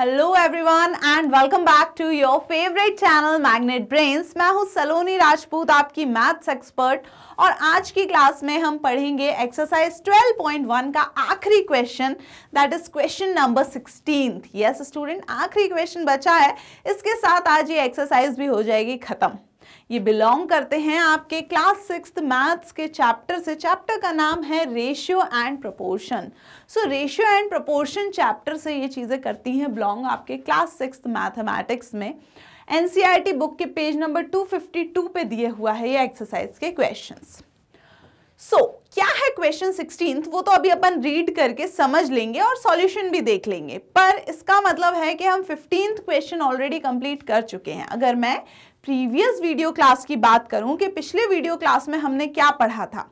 Hello everyone and welcome back to your favourite channel Magnet Brains मैं हूं सलोनी राजपूत आपकी maths expert और आज की क्लास में हम पढ़ेंगे एक्सरसाइज 12.1 का आखिरी question that is question number 16 yes student आखिरी क्वेश्चन बचा है इसके साथ आज ये एक्सरसाइज भी हो जाएगी खत्म ये बिलोंग करते हैं आपके क्लास सिक्स मैथ्स के चैप्टर से चैप्टर का नाम है ratio and proportion so ratio and proportion chapter से ये चीज़ें करती हैं बिलोंग आपके क्लास सिक्स मैथमेटिक्स में एनसीईआरटी बुक e के पेज नंबर 252 पे दिए हुआ है ये एक्सरसाइज के क्वेश्चन सो so, क्या है क्वेश्चन सिक्सटीन वो तो अभी अपन रीड करके समझ लेंगे और सॉल्यूशन भी देख लेंगे पर इसका मतलब है कि हम फिफ्टींथ क्वेश्चन ऑलरेडी कंप्लीट कर चुके हैं अगर मैं प्रीवियस वीडियो क्लास की बात करूं कि पिछले वीडियो क्लास में हमने क्या पढ़ा था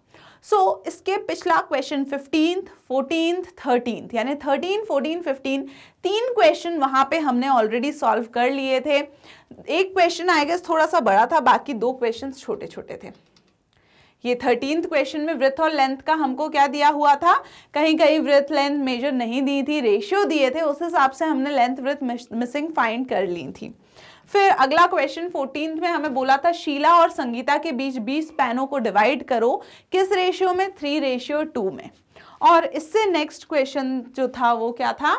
सो so, इसके पिछला क्वेश्चन फिफ्टीन फोर्टीन थर्टीन यानी थर्टीन फोर्टीन फिफ्टीन तीन क्वेश्चन वहां पे हमने ऑलरेडी सॉल्व कर लिए थे एक क्वेश्चन आई गेस थोड़ा सा बड़ा था बाकी दो क्वेश्चन छोटे छोटे थे ये थर्टींथ क्वेश्चन में वृथ और लेंथ का हमको क्या दिया हुआ था कहीं कहीं वृथ लेंथ मेजर नहीं दी थी रेशियो दिए थे उस हिसाब से हमने लेंथ वृथ मिसिंग फाइंड कर ली थी फिर अगला क्वेश्चन फोर्टीन में हमें बोला था शीला और संगीता के बीच बीस पैनों को डिवाइड करो किस रेशियो में थ्री रेशियो टू में और इससे नेक्स्ट क्वेश्चन जो था वो क्या था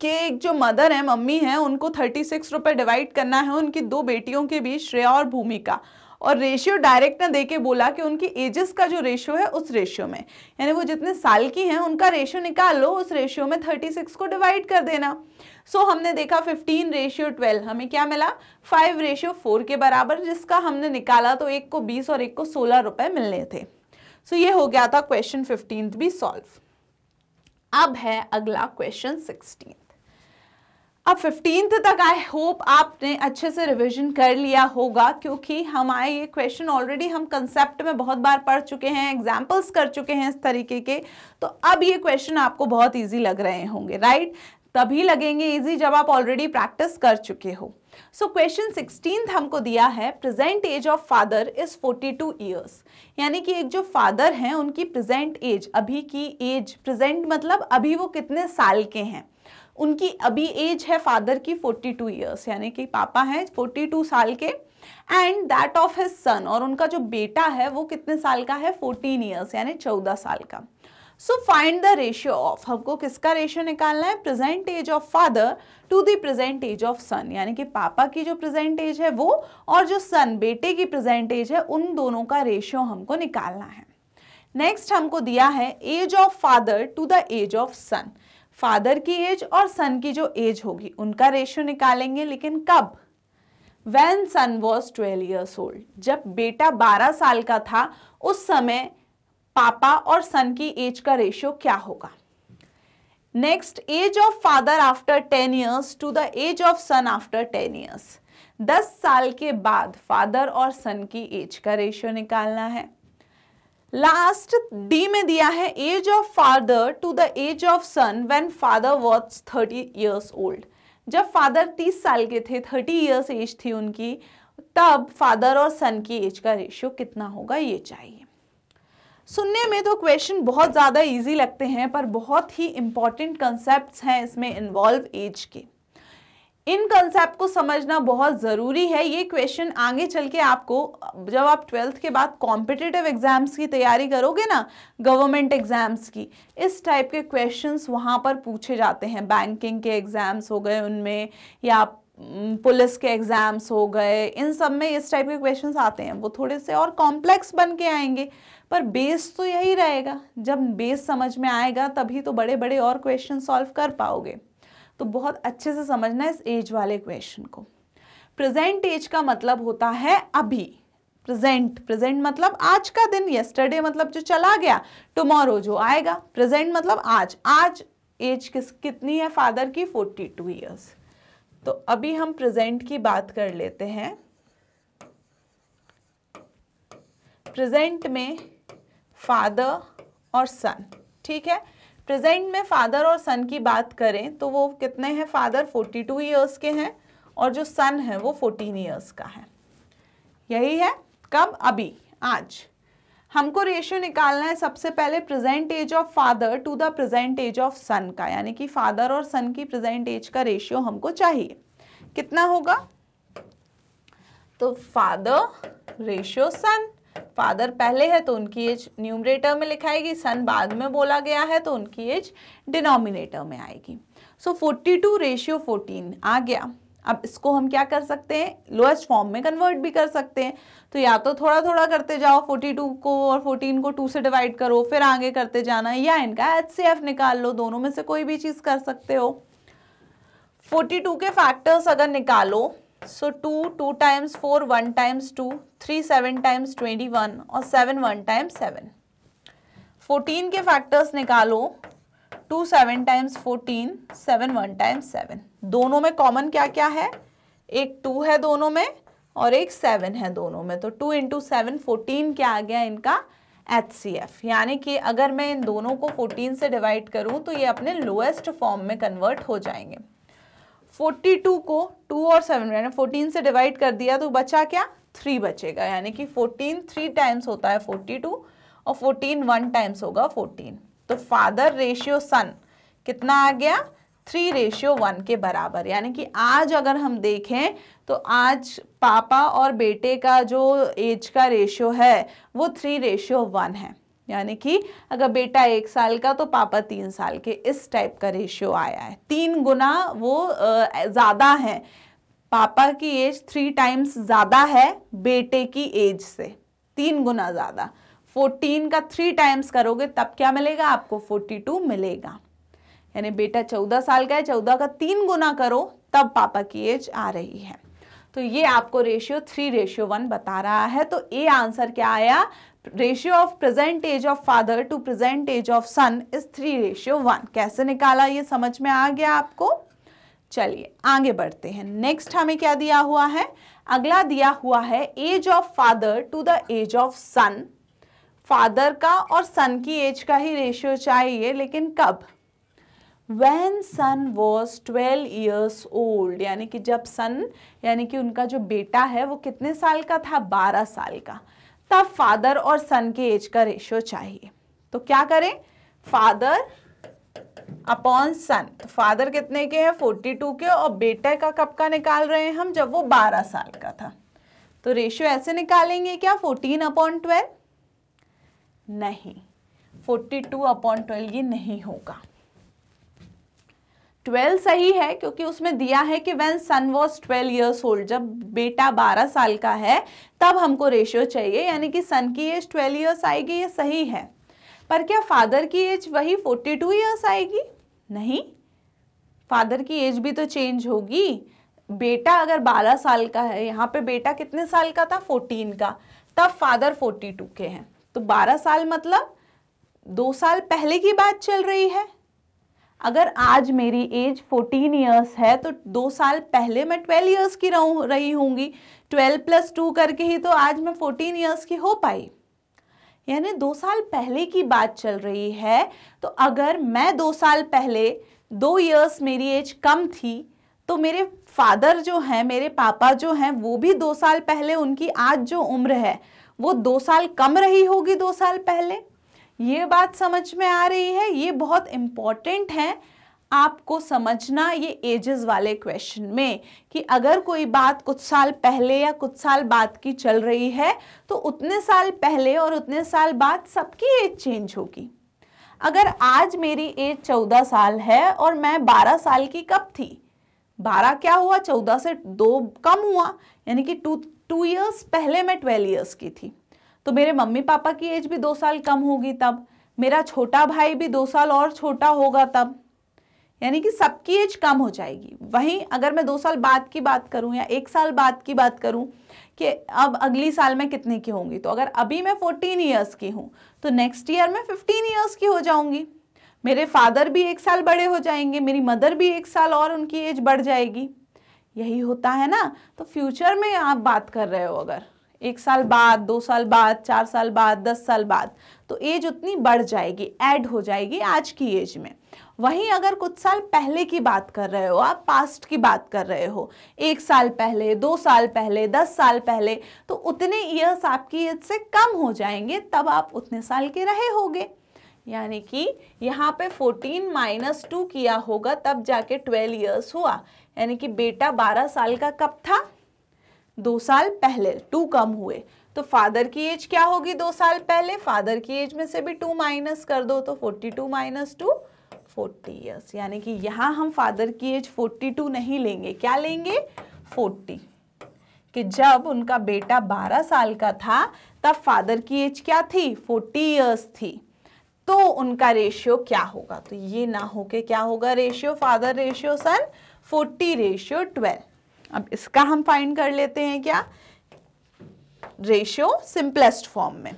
कि एक जो मदर है मम्मी है उनको थर्टी सिक्स रुपये डिवाइड करना है उनकी दो बेटियों के बीच श्रेया और भूमिका और रेशियो डायरेक्ट ना देके बोला कि उनकी एजेस का जो रेशियो है उस रेशियो में यानी वो जितने साल की हैं उनका रेशियो निकाल लो उस रेशियो में 36 को डिवाइड कर देना सो so, हमने देखा 15 रेशियो 12 हमें क्या मिला 5 रेशियो 4 के बराबर जिसका हमने निकाला तो एक को 20 और एक को सोलह रुपए मिलने थे सो so, ये हो गया था क्वेश्चन फिफ्टीन भी सॉल्व अब है अगला क्वेश्चन सिक्सटीन अब फिफ्टींथ तक आई होप आपने अच्छे से रिवीजन कर लिया होगा क्योंकि हमारे ये क्वेश्चन ऑलरेडी हम कंसेप्ट में बहुत बार पढ़ चुके हैं एग्जाम्पल्स कर चुके हैं इस तरीके के तो अब ये क्वेश्चन आपको बहुत इजी लग रहे होंगे राइट तभी लगेंगे इजी जब आप ऑलरेडी प्रैक्टिस कर चुके हो सो क्वेश्चन सिक्सटीन हमको दिया है present age of father is 42 two years यानी कि एक जो फादर हैं उनकी प्रेजेंट एज अभी की एज प्रेजेंट मतलब अभी वो कितने साल के हैं उनकी अभी एज है फादर की 42 टू ईयर्स यानी कि पापा हैं 42 साल के and that of his son और उनका जो बेटा है वो कितने साल का है 14 ईयर्स यानी 14 साल का so find the ratio of हमको किसका रेशियो निकालना है present age of father to the present age of son यानी कि पापा की जो प्रेजेंट एज है वो और जो सन बेटे की प्रेजेंट एज है उन दोनों का रेशियो हमको निकालना है नेक्स्ट हमको दिया है age of father to the age of son father की एज और सन की जो एज होगी उनका रेशियो निकालेंगे लेकिन कब when son was twelve years old जब बेटा बारह साल का था उस समय पापा और सन की एज का रेशियो क्या होगा next age of father after ten years to the age of son after ten years दस साल के बाद फादर और सन की एज का रेशियो निकालना है लास्ट डी में दिया है age of father to the age of son when father was thirty years old जब फादर तीस साल के थे थर्टी ईयर्स एज थी उनकी तब फादर और सन की एज का रेशियो कितना होगा ये चाहिए सुनने में तो क्वेश्चन बहुत ज़्यादा इजी लगते हैं पर बहुत ही इम्पॉर्टेंट कंसेप्ट हैं इसमें इन्वॉल्व एज के इन कंसेप्ट को समझना बहुत ज़रूरी है ये क्वेश्चन आगे चल के आपको जब आप ट्वेल्थ के बाद कॉम्पिटिटिव एग्ज़ाम्स की तैयारी करोगे ना गवर्नमेंट एग्ज़ाम्स की इस टाइप के क्वेश्चंस वहाँ पर पूछे जाते हैं बैंकिंग के एग्ज़ाम्स हो गए उनमें या पुलिस के एग्ज़ाम्स हो गए इन सब में इस टाइप के क्वेश्चन आते हैं वो थोड़े से और कॉम्प्लेक्स बन के आएंगे पर बेस तो यही रहेगा जब बेस समझ में आएगा तभी तो बड़े बड़े और क्वेश्चन सॉल्व कर पाओगे तो बहुत अच्छे से समझना इस एज वाले क्वेश्चन को प्रेजेंट एज का मतलब होता है अभी प्रेजेंट प्रेजेंट मतलब आज का दिन यस्टरडे मतलब जो चला गया टुमारो जो आएगा प्रेजेंट मतलब आज आज एज किस कितनी है फादर की फोर्टी टू ईयर्स तो अभी हम प्रेजेंट की बात कर लेते हैं प्रेजेंट में फादर और सन ठीक है प्रेजेंट में फादर और सन की बात करें तो वो कितने हैं फादर फोर्टी टू ईयर्स के हैं और जो सन है वो फोर्टीन ईयर्स का है यही है कब अभी आज हमको रेशियो निकालना है सबसे पहले present age of father to the present age of son का यानी कि फादर और सन की प्रेजेंट एज का रेशियो हमको चाहिए कितना होगा तो फादर रेशियो सन फादर पहले है तो उनकी एज न्यूमरेटर में लिखाएगी सन बाद में बोला गया है तो उनकी एज डिनोमिनेटर में आएगी so forty two ratio fourteen आ गया अब इसको हम क्या कर सकते हैं लोएस्ट फॉर्म में कन्वर्ट भी कर सकते हैं तो या तो थोड़ा थोड़ा करते जाओ 42 को और 14 को 2 से डिवाइड करो फिर आगे करते जाना या इनका एच निकाल लो दोनों में से कोई भी चीज़ कर सकते हो 42 के फैक्टर्स अगर निकालो so two two times four one times two three seven times twenty one और seven one times seven fourteen के फैक्टर्स निकालो two seven times fourteen seven one times seven दोनों में कॉमन क्या क्या है एक टू है दोनों में और एक सेवन है दोनों में तो टू इंटू सेवन फोर्टीन क्या आ गया इनका एच सी एफ यानी कि अगर मैं इन दोनों को फोर्टीन से डिवाइड करूं तो ये अपने लोएस्ट फॉर्म में कन्वर्ट हो जाएंगे फोर्टी टू को टू और सेवन यानी फोर्टीन से डिवाइड कर दिया तो बचा क्या थ्री बचेगा यानी कि फोर्टीन थ्री टाइम्स होता है फोर्टी टू और फोर्टीन वन टाइम्स होगा फोर्टीन तो फादर रेशियो सन कितना आ गया थ्री रेशियो वन के बराबर यानी कि आज अगर हम देखें तो आज पापा और बेटे का जो एज का रेशियो है वो थ्री रेशियो वन है यानी कि अगर बेटा एक साल का तो पापा तीन साल के इस टाइप का रेशियो आया है तीन गुना वो ज़्यादा है पापा की एज थ्री टाइम्स ज़्यादा है बेटे की एज से तीन गुना ज़्यादा फोर्टीन का थ्री टाइम्स करोगे तब क्या मिलेगा आपको फोर्टी टू मिलेगा यानी बेटा चौदह साल का है चौदह का तीन गुना करो तब पापा की एज आ रही है तो ये आपको रेशियो थ्री रेशियो वन बता रहा है तो ए आंसर क्या आया ratio of present age of father to present age of son is three ratio one कैसे निकाला ये समझ में आ गया आपको चलिए आगे बढ़ते हैं नेक्स्ट हमें क्या दिया हुआ है अगला दिया हुआ है age of father to the age of son father का और सन की एज का ही रेशियो चाहिए लेकिन कब when son was twelve years old यानी कि जब सन यानी कि उनका जो बेटा है वो कितने साल का था बारह साल का तब फादर और सन के एज का रेशियो चाहिए तो क्या करें फादर अपॉन सन तो फादर कितने के हैं फोर्टी टू के और बेटे का कब का निकाल रहे हैं हम जब वो बारह साल का था तो रेशियो ऐसे निकालेंगे क्या फोर्टीन अपॉन ट्वेल्व नहीं फोर्टी टू अपॉन ट्वेल्व ये नहीं होगा ट्वेल्व सही है क्योंकि उसमें दिया है कि when son was twelve years old जब बेटा बारह साल का है तब हमको रेशियो चाहिए यानी कि सन की एज ट्वेल्व ईयर्स आएगी ये सही है पर क्या फादर की एज वही फोर्टी टू ईयर्स आएगी नहीं फादर की एज भी तो चेंज होगी बेटा अगर 12 साल का है यहाँ पे बेटा कितने साल का था 14 का तब फादर 42 के हैं तो बारह साल मतलब दो साल पहले की बात चल रही है अगर आज मेरी एज 14 इयर्स है तो दो साल पहले मैं 12 इयर्स की रहूँ रही होंगी 12 प्लस टू करके ही तो आज मैं 14 इयर्स की हो पाई यानी दो साल पहले की बात चल रही है तो अगर मैं दो साल पहले दो इयर्स मेरी एज कम थी तो मेरे फादर जो हैं मेरे पापा जो हैं वो भी दो साल पहले उनकी आज जो उम्र है वो दो साल कम रही होगी दो साल पहले ये बात समझ में आ रही है ये बहुत इम्पॉर्टेंट है आपको समझना ये एजेस वाले क्वेश्चन में कि अगर कोई बात कुछ साल पहले या कुछ साल बाद की चल रही है तो उतने साल पहले और उतने साल बाद सबकी एज चेंज होगी अगर आज मेरी एज चौदह साल है और मैं बारह साल की कब थी बारह क्या हुआ चौदह से दो कम हुआ यानी कि टू टू ईयर्स पहले मैं ट्वेल्व ईयर्स की थी तो मेरे मम्मी पापा की एज भी दो साल कम होगी तब मेरा छोटा भाई भी दो साल और छोटा होगा तब यानी कि सबकी एज कम हो जाएगी वहीं अगर मैं दो साल बाद की बात करूं या एक साल बाद की बात करूं कि अब अगली साल मैं कितने की होंगी तो अगर अभी मैं फोर्टीन ईयर्स की हूं तो नेक्स्ट ईयर मैं फिफ्टीन ईयर्स की हो जाऊंगी मेरे फादर भी एक साल बड़े हो जाएंगे मेरी मदर भी एक साल और उनकी एज बढ़ जाएगी यही होता है ना तो फ्यूचर में आप बात कर रहे हो अगर एक साल बाद दो साल बाद चार साल बाद दस साल बाद तो एज उतनी बढ़ जाएगी ऐड हो जाएगी आज की एज में वहीं अगर कुछ साल पहले की बात कर रहे हो आप पास्ट की बात कर रहे हो एक साल पहले दो साल पहले दस साल पहले तो उतने ईयर्स आपकी एज से कम हो जाएंगे तब आप उतने साल के रहे होंगे यानी कि यहाँ पे 14 माइनस टू किया होगा तब जाके 12 इयर्स हुआ यानी कि बेटा 12 साल का कब था दो साल पहले टू कम हुए तो फादर की एज क्या होगी दो साल पहले फादर की एज में से भी टू माइनस कर दो तो forty two minus two forty years यानी कि यहाँ हम फादर की एज फोर्टी टू नहीं लेंगे क्या लेंगे फोर्टी कि जब उनका बेटा बारह साल का था तब फादर की एज क्या थी फोर्टी ईयर्स थी तो उनका रेशियो क्या होगा तो ये ना हो क्या होगा ratio father ratio son forty ratio twelve अब इसका हम फाइंड कर लेते हैं क्या रेशियो सिंपलेस्ट फॉर्म में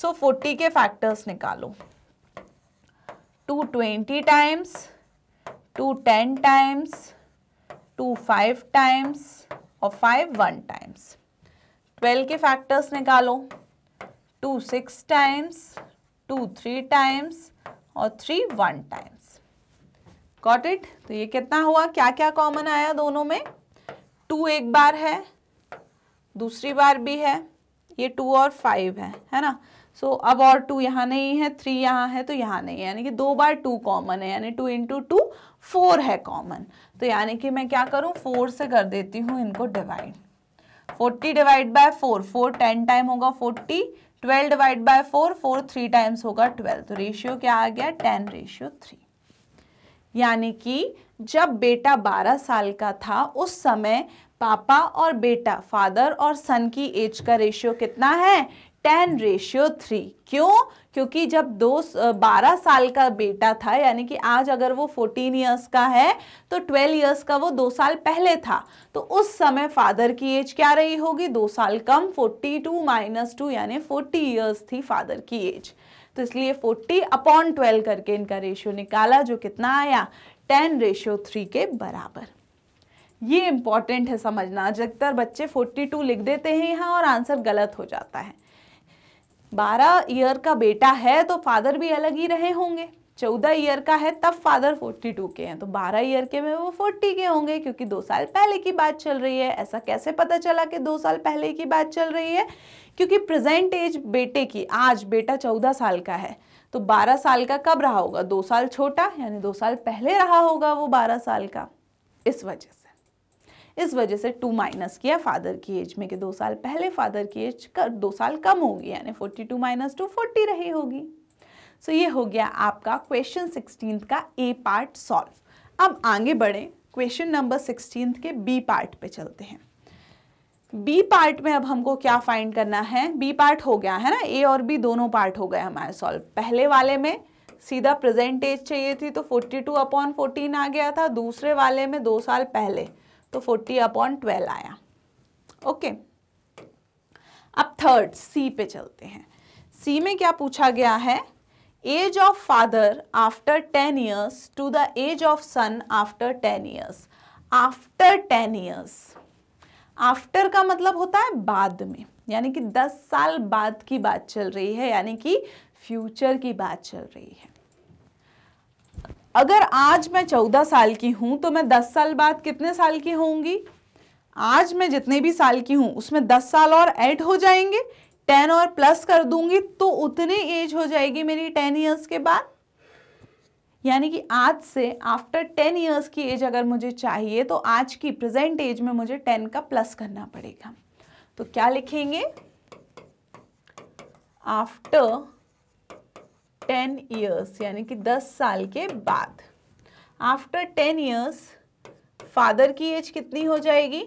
सो so, 40 के फैक्टर्स निकालो 220 टाइम्स 210 टाइम्स 25 टाइम्स और 5 वन टाइम्स 12 के फैक्टर्स निकालो two six times two three times और 3 वन टाइम्स कॉट इट तो ये कितना हुआ क्या क्या कॉमन आया दोनों में टू एक बार है दूसरी बार भी है ये टू और फाइव है है ना सो so, अब और टू यहाँ नहीं है थ्री यहाँ है तो यहाँ नहीं है यानी कि दो बार टू कॉमन है यानी टू इंटू टू फोर है कॉमन तो यानी कि मैं क्या करूँ फोर से कर देती हूँ इनको divide forty divide by four four ten time होगा forty twelve divide by four four three times होगा ट्वेल्व तो रेशियो क्या आ गया टेन रेशियो थ्री यानी कि जब बेटा 12 साल का था उस समय पापा और बेटा फादर और सन की एज का रेशियो कितना है टेन रेशियो थ्री क्यों क्योंकि जब दो बारह साल का बेटा था यानी कि आज अगर वो फोर्टीन ईयर्स का है तो ट्वेल्व ईयर्स का वो दो साल पहले था तो उस समय फादर की एज क्या रही होगी दो साल कम फोर्टी टू माइनस टू यानी फोर्टी ईयर्स थी फादर की एज तो इसलिए 40 अपॉन 12 करके इनका रेशियो निकाला जो कितना आया 10 रेशियो थ्री के बराबर ये इंपॉर्टेंट है समझना अधिकतर बच्चे 42 लिख देते हैं यहाँ और आंसर गलत हो जाता है 12 ईयर का बेटा है तो फादर भी अलग ही रहे होंगे चौदह ईयर का है तब फादर फोर्टी टू के हैं तो बारह ईयर के में वो फोर्टी के होंगे क्योंकि दो साल पहले की बात चल रही है ऐसा कैसे पता चला कि दो साल पहले की बात चल रही है क्योंकि प्रेजेंट एज बेटे की आज बेटा चौदह साल का है तो बारह साल का कब रहा होगा दो साल छोटा यानी दो साल पहले रहा होगा वो बारह साल का इस वजह से इस वजह से टू माइनस किया फादर की एज में कि दो साल पहले फादर की एज कर दो साल कम होगी यानी forty two minus two forty रही होगी सो so ये हो गया आपका क्वेश्चन सिक्सटीन का ए पार्ट सॉल्व अब आगे बढ़ें क्वेश्चन नंबर सिक्सटीन के बी पार्ट पे चलते हैं बी पार्ट में अब हमको क्या फाइंड करना है बी पार्ट हो गया है ना ए और बी दोनों पार्ट हो गए हमारे सॉल्व पहले वाले में सीधा प्रेजेंट एज चाहिए थी तो 42 टू अपॉन फोर्टीन आ गया था दूसरे वाले में दो साल पहले तो 40 अपॉन ट्वेल्व आया ओके okay. अब थर्ड सी पे चलते हैं सी में क्या पूछा गया है age of father after ten years to the age of son after ten years after ten years after का मतलब होता है बाद में यानी कि 10 साल बाद की बात चल रही है यानी कि फ्यूचर की बात चल रही है अगर आज मैं 14 साल की हूँ तो मैं 10 साल बाद कितने साल की होंगी आज मैं जितने भी साल की हूँ उसमें 10 साल और ऐड हो जाएंगे 10 और प्लस कर दूंगी तो उतनी एज हो जाएगी मेरी 10 इयर्स के बाद यानी कि आज से आफ्टर टेन ईयर्स की एज अगर मुझे चाहिए तो आज की प्रेजेंट एज में मुझे टेन का प्लस करना पड़ेगा तो क्या लिखेंगे आफ्टर टेन ईयर्स यानी कि दस साल के बाद आफ्टर टेन ईयर्स फादर की एज कितनी हो जाएगी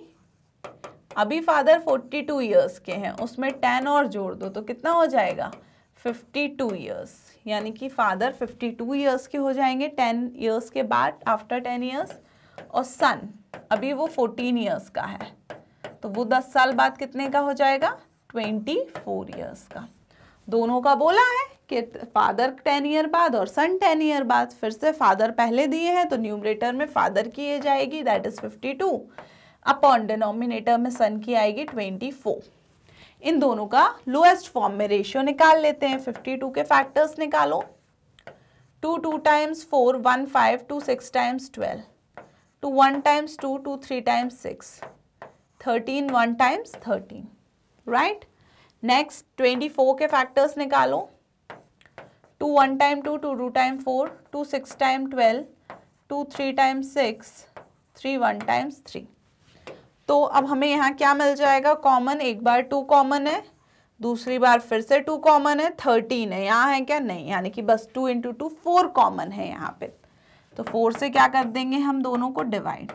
अभी फादर फोर्टी टू ईयर्स के हैं उसमें टेन और जोड़ दो तो कितना हो जाएगा फिफ्टी टू ईयर्स यानी कि फादर 52 इयर्स के हो जाएंगे 10 इयर्स के बाद आफ्टर 10 इयर्स और सन अभी वो 14 इयर्स का है तो वो 10 साल बाद कितने का हो जाएगा 24 इयर्स का दोनों का बोला है कि फादर टेन ईयर बाद और सन टेन ईयर बाद फिर से फादर पहले दिए हैं तो न्यूमरेटर में फादर की एज आएगी दैट इज़ 52 अपॉन डिनोमिनेटर में सन की आएगी 24 इन दोनों का लोएस्ट फॉर्म में रेशियो निकाल लेते हैं 52 के फैक्टर्स निकालो two two times four one five two six times twelve two one times two two three times six thirteen one times thirteen right next twenty four के फैक्टर्स निकालो two one time two two two time four two six time twelve two three time six three one times three तो अब हमें यहाँ क्या मिल जाएगा common एक बार to common है दूसरी बार फिर से टू कॉमन है थर्टीन है यहाँ है क्या नहीं यानी कि बस two into two four common है यहाँ पे तो फोर से क्या कर देंगे हम दोनों को डिवाइड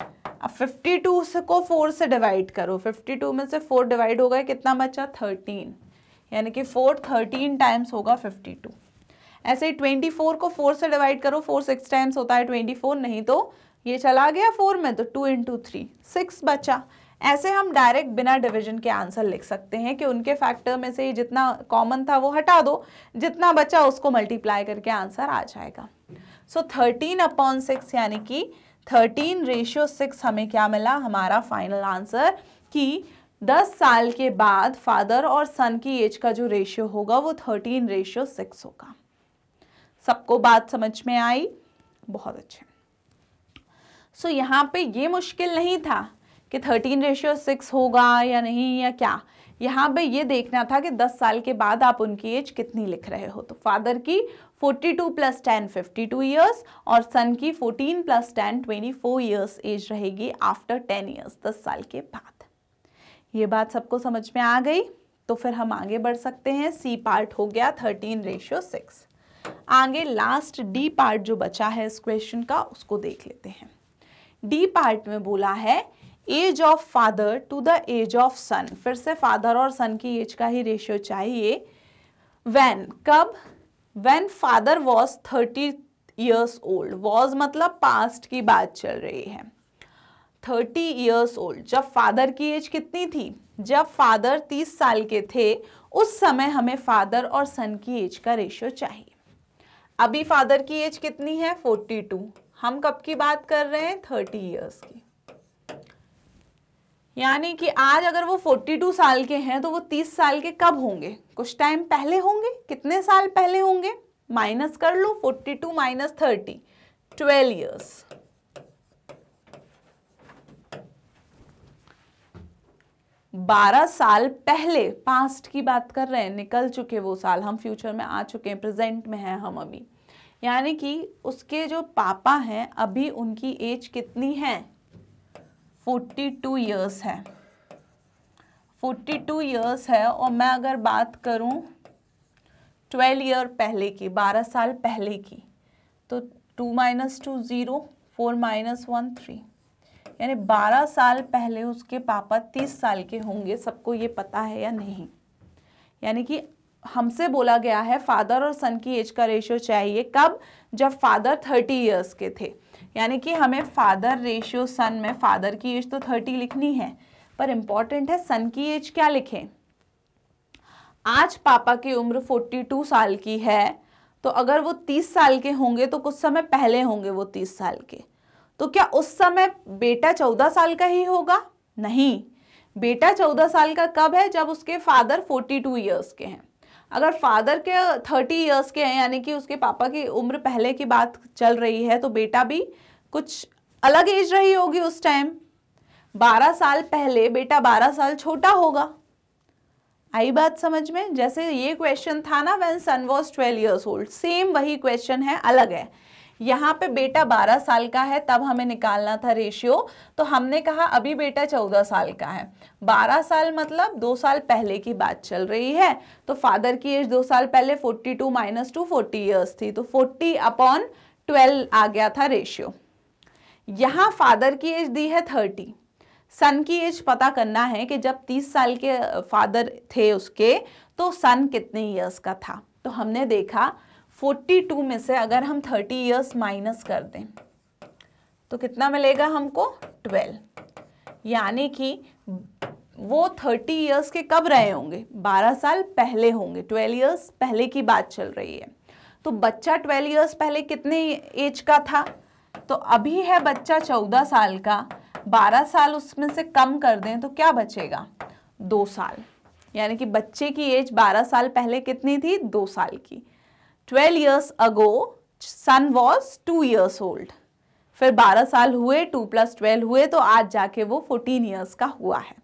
अब फिफ्टी टू को फोर से डिवाइड करो फिफ्टी टू में से फोर डिवाइड हो गया कितना बचा थर्टीन यानी कि फोर थर्टीन टाइम्स होगा फिफ्टी टू ऐसे ही ट्वेंटी फोर को फोर से डिवाइड करो फोर सिक्स टाइम्स होता है ट्वेंटी फोर नहीं तो ये चला गया फोर में तो टू इंटू थ्री सिक्स बचा ऐसे हम डायरेक्ट बिना डिवीजन के आंसर लिख सकते हैं कि उनके फैक्टर में से जितना कॉमन था वो हटा दो जितना बचा उसको मल्टीप्लाई करके आंसर आ जाएगा सो थर्टीन अपॉन सिक्स यानी कि थर्टीन रेशियो सिक्स हमें क्या मिला हमारा फाइनल आंसर कि दस साल के बाद फादर और सन की एज का जो रेशियो होगा वो थर्टीन रेशियो सिक्स होगा सबको बात समझ में आई बहुत अच्छे सो so, यहाँ पे ये मुश्किल नहीं था कि थर्टीन रेशियो सिक्स होगा या नहीं या क्या यहाँ पे ये देखना था कि दस साल के बाद आप उनकी एज कितनी लिख रहे हो तो फादर की forty two plus ten fifty two years और सन की fourteen plus ten twenty four years age रहेगी आफ्टर टेन ईयर्स दस साल के बाद ये बात सबको समझ में आ गई तो फिर हम आगे बढ़ सकते हैं सी पार्ट हो गया थर्टीन रेशियो सिक्स आगे लास्ट डी पार्ट जो बचा है इस क्वेश्चन का उसको देख लेते हैं डी पार्ट में बोला है age of father to the age of son फिर से फादर और सन की एज का ही रेशियो चाहिए वैन कब when father was thirty years old was मतलब पास्ट की बात चल रही है थर्टी ईयर्स ओल्ड जब फादर की एज कितनी थी जब फादर तीस साल के थे उस समय हमें फादर और सन की एज का रेशियो चाहिए अभी फादर की एज कितनी है फोर्टी टू हम कब की बात कर रहे हैं थर्टी ईयर्स की यानी कि आज अगर वो फोर्टी टू साल के हैं तो वो तीस साल के कब होंगे कुछ टाइम पहले होंगे कितने साल पहले होंगे माइनस कर लो forty two minus thirty twelve years बारह साल पहले पास्ट की बात कर रहे हैं निकल चुके वो साल हम फ्यूचर में आ चुके हैं प्रेजेंट में हैं हम अभी यानी कि उसके जो पापा हैं अभी उनकी एज कितनी है फोर्टी टू ईयर्स है फोर्टी टू ईयर्स है और मैं अगर बात करूं ट्वेल्व ईयर पहले की बारह साल पहले की तो two minus two zero four minus one three यानी बारह साल पहले उसके पापा तीस साल के होंगे सबको ये पता है या नहीं यानी कि हमसे बोला गया है फादर और सन की एज का रेशियो चाहिए कब जब फादर थर्टी ईयर्स के थे यानी कि हमें फादर रेशियो सन में फादर की एज तो थर्टी लिखनी है पर इम्पॉर्टेंट है सन की एज क्या लिखें आज पापा की उम्र फोर्टी टू साल की है तो अगर वो तीस साल के होंगे तो कुछ समय पहले होंगे वो तीस साल के तो क्या उस समय बेटा चौदह साल का ही होगा नहीं बेटा चौदह साल का कब है जब उसके फादर फोर्टी टू ईयर्स के हैं अगर फादर के थर्टी ईयर्स के हैं यानी कि उसके पापा की उम्र पहले की बात चल रही है तो बेटा भी कुछ अलग एज रही होगी उस टाइम बारह साल पहले बेटा बारह साल छोटा होगा आई बात समझ में जैसे ये क्वेश्चन था ना when son was twelve years old same वही क्वेश्चन है अलग है यहाँ पे बेटा 12 साल का है तब हमें निकालना था रेशियो तो हमने कहा अभी बेटा 14 साल का है 12 साल मतलब दो साल पहले की बात चल रही है तो फादर की एज दो साल पहले 42 two minus two forty years थी तो 40 अपॉन 12 आ गया था रेशियो यहाँ फादर की एज दी है 30 सन की एज पता करना है कि जब 30 साल के फादर थे उसके तो सन कितने ईयर्स का था तो हमने देखा 42 में से अगर हम 30 इयर्स माइनस कर दें तो कितना मिलेगा हमको 12 यानी कि वो 30 इयर्स के कब रहे होंगे 12 साल पहले होंगे 12 इयर्स पहले की बात चल रही है तो बच्चा 12 इयर्स पहले कितने एज का था तो अभी है बच्चा 14 साल का 12 साल उसमें से कम कर दें तो क्या बचेगा दो साल यानी कि बच्चे की एज 12 साल पहले कितनी थी दो साल की twelve years ago son was two years old फिर बारह साल हुए टू प्लस ट्वेल्व हुए तो आज जाके वो फोर्टीन ईयर्स का हुआ है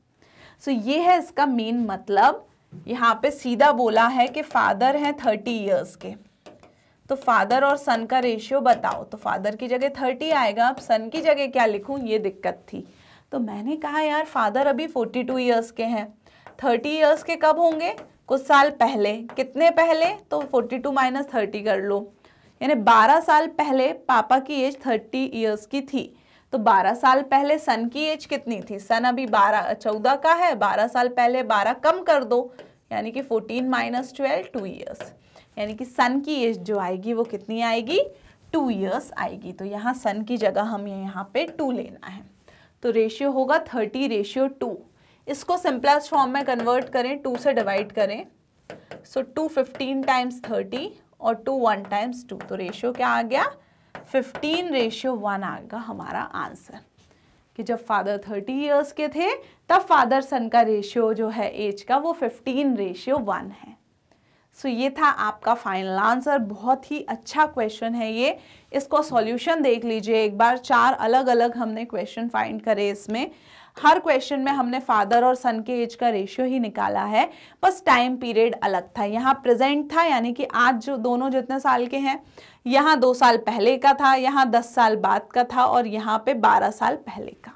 सो so, ये है इसका मेन मतलब यहाँ पे सीधा बोला है कि फादर हैं थर्टी ईयर्स के तो फादर और सन का रेशियो बताओ तो फादर की जगह थर्टी आएगा अब सन की जगह क्या लिखूँ ये दिक्कत थी तो मैंने कहा यार फादर अभी फोर्टी टू ईयर्स के हैं थर्टी ईयर्स के कब होंगे कुछ साल पहले कितने पहले तो 42 टू माइनस थर्टी कर लो यानी 12 साल पहले पापा की एज 30 इयर्स की थी तो 12 साल पहले सन की एज कितनी थी सन अभी 12 14 का है 12 साल पहले 12 कम कर दो यानी कि 14 माइनस ट्वेल्व टू ईयर्स यानी कि सन की एज जो आएगी वो कितनी आएगी टू ईयर्स आएगी तो यहाँ सन की जगह हमें यहाँ पे टू लेना है तो रेशियो होगा थर्टी रेशियो टू इसको सिंपलेस्ट फॉर्म में कन्वर्ट करें टू से डिवाइड करें so two fifteen times thirty और टू वन टाइम्स टू तो रेशियो क्या आ गया फिफ्टीन रेशियो वन आएगा हमारा आंसर कि जब फादर थर्टी ईयर्स के थे तब फादर सन का रेशियो जो है एज का वो फिफ्टीन रेशियो वन है सो so, ये था आपका फाइनल आंसर बहुत ही अच्छा क्वेश्चन है ये इसको सॉल्यूशन देख लीजिए एक बार चार अलग अलग हमने क्वेश्चन फाइंड करे इसमें हर क्वेश्चन में हमने फादर और सन के एज का रेशियो ही निकाला है बस टाइम पीरियड अलग था यहाँ प्रेजेंट था यानी कि आज जो दोनों जितने साल के हैं यहाँ दो साल पहले का था यहाँ दस साल बाद का था और यहाँ पे बारह साल पहले का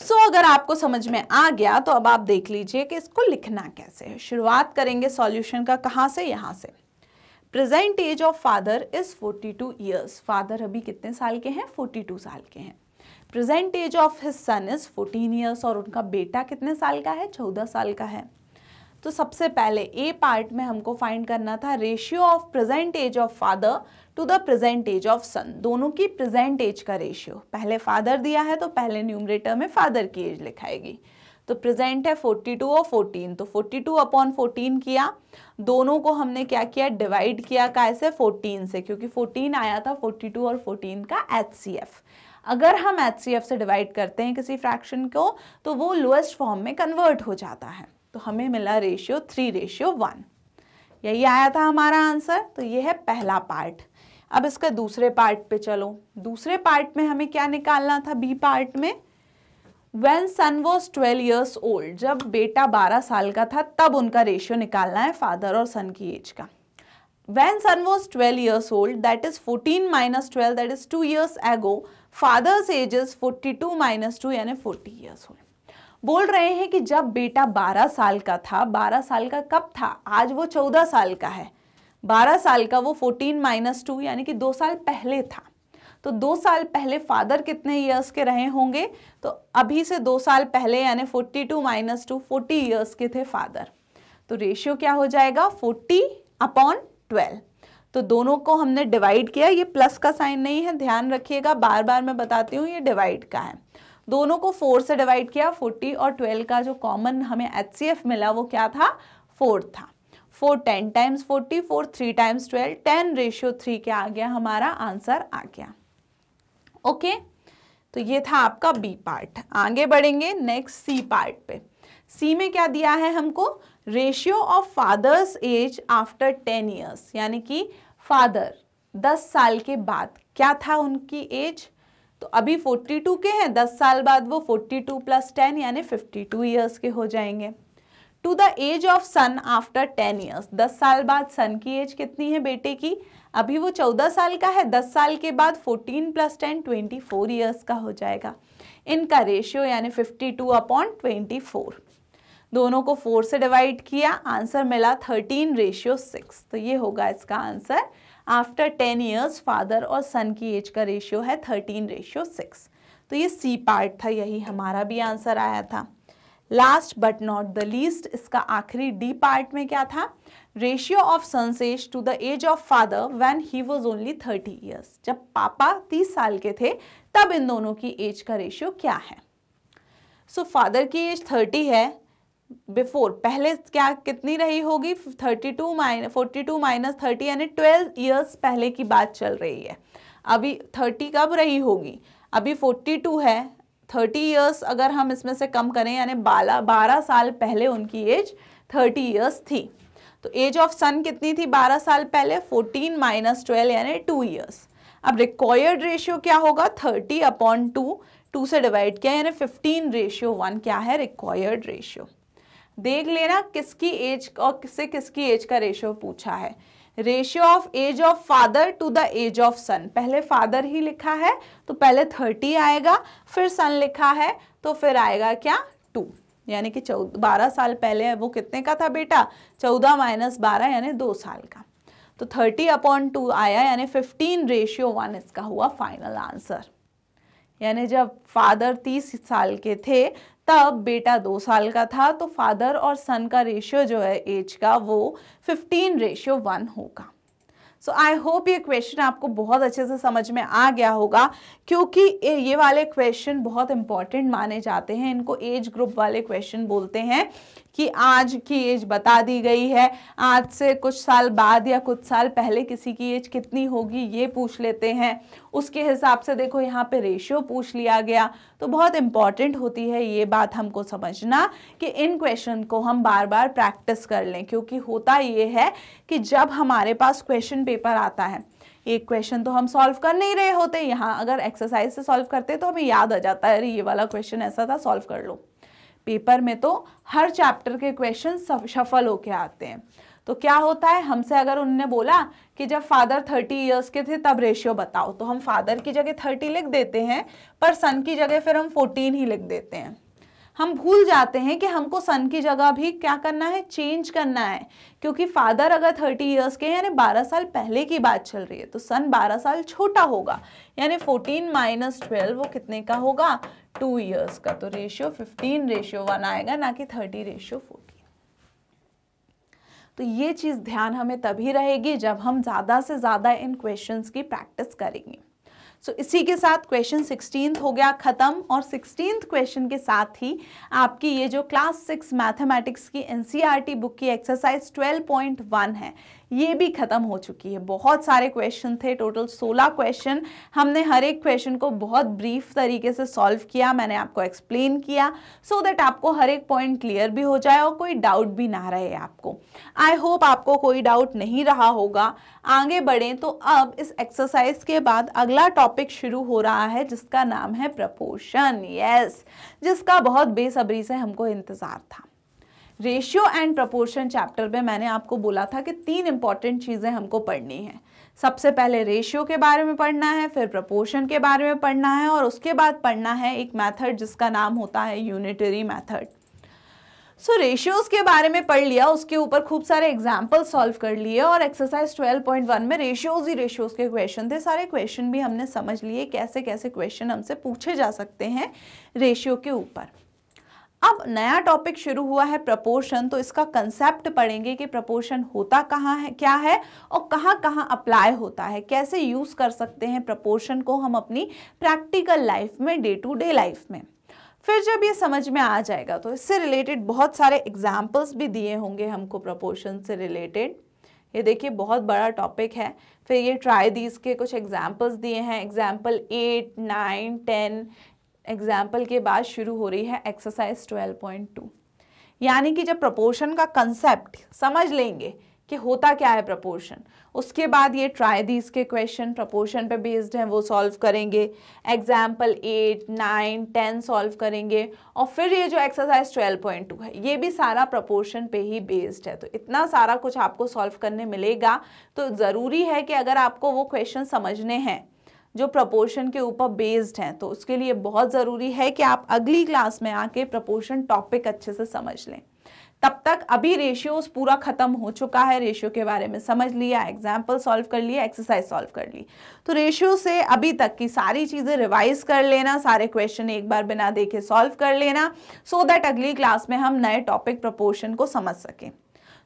सो so, अगर आपको समझ में आ गया तो अब आप देख लीजिए कि इसको लिखना कैसे है शुरुआत करेंगे सॉल्यूशन का कहाँ से यहाँ से present age of father is 42 two years father अभी कितने साल के हैं 42 साल के हैं present age of his son is fourteen years और उनका बेटा कितने साल का है चौदह साल का है तो सबसे पहले ए पार्ट में हमको फाइंड करना था ratio of present age of father to the present age of son दोनों की प्रेजेंट एज का रेशियो पहले फादर दिया है तो पहले न्यूमरेटर में फादर की एज लिखाएगी तो प्रेजेंट है 42 और 14 तो 42 अपॉन 14 किया दोनों को हमने क्या किया डिवाइड किया कैसे 14 से क्योंकि 14 आया था 42 और 14 का एच सी एफ अगर हम एच से डिवाइड करते हैं किसी फ्रैक्शन को तो वो लोएस्ट फॉर्म में कन्वर्ट हो जाता है तो हमें मिला रेशियो थ्री रेशियो वन यही आया था हमारा आंसर तो ये है पहला पार्ट अब इसका दूसरे पार्ट पे चलो दूसरे पार्ट में हमें क्या निकालना था बी पार्ट में when son was twelve years old जब बेटा बारह साल का था तब उनका रेशियो निकालना है फादर और सन की एज का when son was twelve years old that is fourteen minus twelve that is two years ago father's age is 42 minus two यानी फोर्टी ईयर्स हुए बोल रहे हैं कि जब बेटा 12 साल का था 12 साल का कब था आज वो 14 साल का है 12 साल का वो 14 माइनस टू यानी कि दो साल पहले था तो दो साल पहले फादर कितने ईयर्स के रहे होंगे तो अभी से दो साल पहले यानी forty two minus two forty years के थे फादर तो रेशियो क्या हो जाएगा फोर्टी अपॉन ट्वेल्व तो दोनों को हमने डिवाइड किया ये प्लस का साइन नहीं है ध्यान रखिएगा बार बार मैं बताती हूँ ये डिवाइड का है दोनों को फोर से डिवाइड किया फोर्टी और ट्वेल्व का जो कॉमन हमें एच मिला वो क्या था फोर था four ten times forty four three times twelve ten ratio three क्या आ गया हमारा आंसर आ गया ओके तो ये था आपका बी पार्ट आगे बढ़ेंगे नेक्स्ट सी पार्ट पे सी में क्या दिया है हमको ratio of father's age after ten years यानी कि फादर दस साल के बाद क्या था उनकी एज तो अभी फोर्टी टू के हैं दस साल बाद वो फोर्टी टू प्लस टेन यानी फिफ्टी टू ईयर्स के हो जाएंगे to the age of son after ten years दस साल बाद सन की एज कितनी है बेटे की अभी वो चौदह साल का है दस साल के बाद fourteen plus ten twenty four years का हो जाएगा इनका रेशियो यानी fifty two upon twenty four दोनों को फोर से डिवाइड किया आंसर मिला थर्टीन रेशियो सिक्स तो ये होगा इसका answer after ten years father और सन की एज का रेशियो है थर्टीन रेशियो सिक्स तो ये सी पार्ट था यही हमारा भी आंसर आया था last but not the least इसका आखिरी डी पार्ट में क्या था ratio of son's age to the age of father when he was only thirty years जब पापा तीस साल के थे तब इन दोनों की एज का रेशियो क्या है सो so, फादर की एज थर्टी है बिफोर पहले क्या कितनी रही होगी 32 माइनस 42 माइनस 30 यानी 12 इयर्स पहले की बात चल रही है अभी 30 कब रही होगी अभी 42 है 30 इयर्स अगर हम इसमें से कम करें यानी बारह बारह साल पहले उनकी एज 30 इयर्स थी तो एज ऑफ सन कितनी थी 12 साल पहले 14 माइनस ट्वेल्व यानी टू ईयर्स अब रिक्वायर्ड रेशियो क्या होगा 30 अपॉन टू टू से डिवाइड किया यानी 15 रेशियो वन क्या है रिक्वायर्ड रेशियो देख लेना किसकी एज और किससे किसकी एज का रेशियो पूछा है ratio of age of father to the age of son पहले फादर ही लिखा है तो पहले थर्टी आएगा फिर सन लिखा है तो फिर आएगा क्या टू यानी कि चौदह बारह साल पहले वो कितने का था बेटा चौदह माइनस बारह यानी दो साल का तो थर्टी अपॉन टू आया यानी फिफ्टीन रेशियो वन इसका हुआ फाइनल आंसर यानी जब फादर तीस साल के थे तब बेटा दो साल का था तो फादर और सन का रेशियो जो है एज का वो फिफ्टीन रेशियो वन होगा सो आई होप ये क्वेश्चन आपको बहुत अच्छे से समझ में आ गया होगा क्योंकि ये वाले क्वेश्चन बहुत इंपॉर्टेंट माने जाते हैं इनको एज ग्रुप वाले क्वेश्चन बोलते हैं कि आज की एज बता दी गई है आज से कुछ साल बाद या कुछ साल पहले किसी की एज कितनी होगी ये पूछ लेते हैं उसके हिसाब से देखो यहाँ पे रेशियो पूछ लिया गया तो बहुत इम्पॉर्टेंट होती है ये बात हमको समझना कि इन क्वेश्चन को हम बार बार प्रैक्टिस कर लें क्योंकि होता ये है कि जब हमारे पास क्वेश्चन पेपर आता है एक क्वेश्चन तो हम सॉल्व कर नहीं रहे होते यहाँ अगर एक्सरसाइज से सॉल्व करते तो हमें याद आ जाता है अरे ये वाला क्वेश्चन ऐसा था सॉल्व कर लो पेपर में तो हर चैप्टर के क्वेश्चन सफल होके आते हैं तो क्या होता है हमसे अगर उनने बोला कि जब फादर थर्टी ईयर्स के थे तब रेशियो बताओ तो हम फादर की जगह थर्टी लिख देते हैं पर सन की जगह फिर हम फोर्टीन ही लिख देते हैं हम भूल जाते हैं कि हमको सन की जगह भी क्या करना है चेंज करना है क्योंकि फादर अगर थर्टी ईयर्स के हैं यानी बारह साल पहले की बात चल रही है तो सन बारह साल छोटा होगा यानी फोर्टीन माइनस ट्वेल्व वो कितने का होगा टू ईयर्स का तो रेशियो फिफ्टीन रेशियो वन आएगा ना कि थर्टी रेशियो फोर्टीन तो ये चीज़ ध्यान हमें तभी रहेगी जब हम ज़्यादा से ज़्यादा इन क्वेश्चंस की प्रैक्टिस करेंगे सो so, इसी के साथ क्वेश्चन सिक्सटीन हो गया ख़त्म और सिक्सटीन क्वेश्चन के साथ ही आपकी ये जो क्लास सिक्स मैथमेटिक्स की एन बुक e की एक्सरसाइज 12.1 है ये भी खत्म हो चुकी है बहुत सारे क्वेश्चन थे टोटल 16 क्वेश्चन हमने हर एक क्वेश्चन को बहुत ब्रीफ तरीके से सॉल्व किया मैंने आपको एक्सप्लेन किया सो so दैट आपको हर एक पॉइंट क्लियर भी हो जाए और कोई डाउट भी ना रहे आपको आई होप आपको कोई डाउट नहीं रहा होगा आगे बढ़ें तो अब इस एक्सरसाइज के बाद अगला टॉपिक शुरू हो रहा है जिसका नाम है प्रपोशन यस yes, जिसका बहुत बेसब्री से हमको इंतज़ार था रेशियो एंड प्रपोर्शन चैप्टर में मैंने आपको बोला था कि तीन इंपॉर्टेंट चीज़ें हमको पढ़नी है सबसे पहले रेशियो के बारे में पढ़ना है फिर प्रपोर्शन के बारे में पढ़ना है और उसके बाद पढ़ना है एक मैथड जिसका नाम होता है unitary method so so, ratios के बारे में पढ़ लिया उसके ऊपर खूब सारे एग्जाम्पल सॉल्व कर लिए और एक्सरसाइज 12.1 में रेशियोज ही रेशियोज के क्वेश्चन थे सारे क्वेश्चन भी हमने समझ लिए कैसे कैसे क्वेश्चन हमसे पूछे जा सकते हैं रेशियो के ऊपर अब नया टॉपिक शुरू हुआ है प्रपोर्शन तो इसका कंसेप्ट पढ़ेंगे कि प्रपोर्शन होता कहाँ है क्या है और कहाँ कहाँ अप्लाई होता है कैसे यूज़ कर सकते हैं प्रपोर्शन को हम अपनी प्रैक्टिकल लाइफ में डे टू डे लाइफ में फिर जब ये समझ में आ जाएगा तो इससे रिलेटेड बहुत सारे एग्जाम्पल्स भी दिए होंगे हमको प्रपोर्शन से रिलेटेड ये देखिए बहुत बड़ा टॉपिक है फिर ये ट्राई दीज के कुछ एग्जाम्पल्स दिए हैं example eight nine ten example के बाद शुरू हो रही है एक्सरसाइज 12.2 यानी कि जब प्रपोर्शन का कंसेप्ट समझ लेंगे कि होता क्या है प्रपोर्शन उसके बाद ये ट्राई दीज के क्वेश्चन प्रपोर्शन पे बेस्ड हैं वो सॉल्व करेंगे example eight nine ten solve करेंगे और फिर ये जो एक्सरसाइज ट्वेल्व पॉइंट टू है ये भी सारा प्रपोर्शन पे ही बेस्ड है तो इतना सारा कुछ आपको सॉल्व करने मिलेगा तो ज़रूरी है कि अगर आपको वो क्वेश्चन समझने हैं जो प्रपोर्शन के ऊपर बेस्ड हैं तो उसके लिए बहुत ज़रूरी है कि आप अगली क्लास में आके प्रपोर्शन टॉपिक अच्छे से समझ लें तब तक अभी रेशियोज पूरा खत्म हो चुका है रेशियो के बारे में समझ लिया एग्जाम्पल सॉल्व कर लिया एक्सरसाइज सॉल्व कर ली तो रेशियो से अभी तक की सारी चीज़ें रिवाइज कर लेना सारे क्वेश्चन एक बार बिना देखे सॉल्व कर लेना सो so दैट अगली क्लास में हम नए टॉपिक प्रपोर्शन को समझ सकें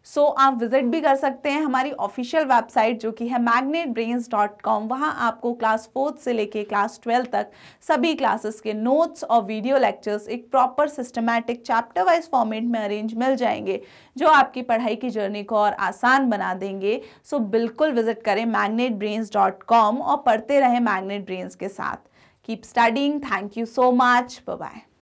सो so, आप विजिट भी कर सकते हैं हमारी ऑफिशियल वेबसाइट जो कि है मैग्नेट ब्रेन्स डॉट कॉम वहाँ आपको क्लास फोर्थ से लेके क्लास ट्वेल्थ तक सभी क्लासेस के नोट्स और वीडियो लेक्चर्स एक proper systematic chapter wise format में अरेंज मिल जाएंगे जो आपकी पढ़ाई की जर्नी को और आसान बना देंगे सो so, बिल्कुल विजिट करें मैग्नेट ब्रेन्स डॉट कॉम और पढ़ते रहें मैगनेट ब्रेन्स के साथ keep studying thank you so much bye